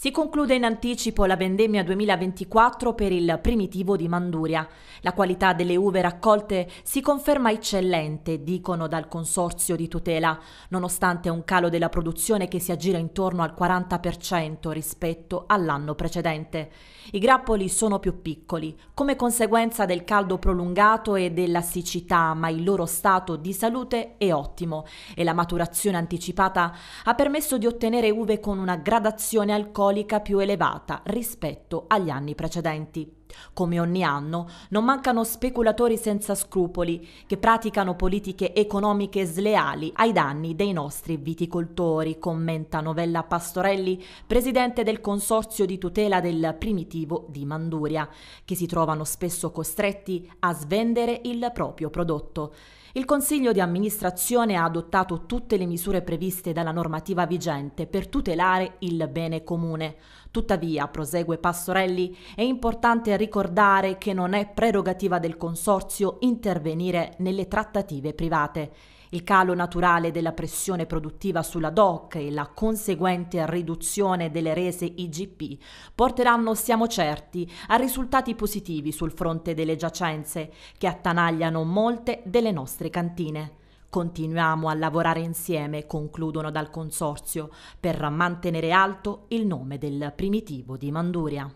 Si conclude in anticipo la vendemmia 2024 per il primitivo di Manduria. La qualità delle uve raccolte si conferma eccellente, dicono dal consorzio di tutela, nonostante un calo della produzione che si aggira intorno al 40% rispetto all'anno precedente. I grappoli sono più piccoli, come conseguenza del caldo prolungato e della siccità, ma il loro stato di salute è ottimo e la maturazione anticipata ha permesso di ottenere uve con una gradazione alcolica cattolica più elevata rispetto agli anni precedenti. Come ogni anno, non mancano speculatori senza scrupoli che praticano politiche economiche sleali ai danni dei nostri viticoltori, commenta Novella Pastorelli, presidente del Consorzio di tutela del primitivo di Manduria, che si trovano spesso costretti a svendere il proprio prodotto. Il Consiglio di amministrazione ha adottato tutte le misure previste dalla normativa vigente per tutelare il bene comune. Tuttavia, prosegue Passorelli, è importante ricordare che non è prerogativa del Consorzio intervenire nelle trattative private. Il calo naturale della pressione produttiva sulla DOC e la conseguente riduzione delle rese IGP porteranno, siamo certi, a risultati positivi sul fronte delle giacenze, che attanagliano molte delle nostre cantine. Continuiamo a lavorare insieme, concludono dal consorzio, per mantenere alto il nome del primitivo di Manduria.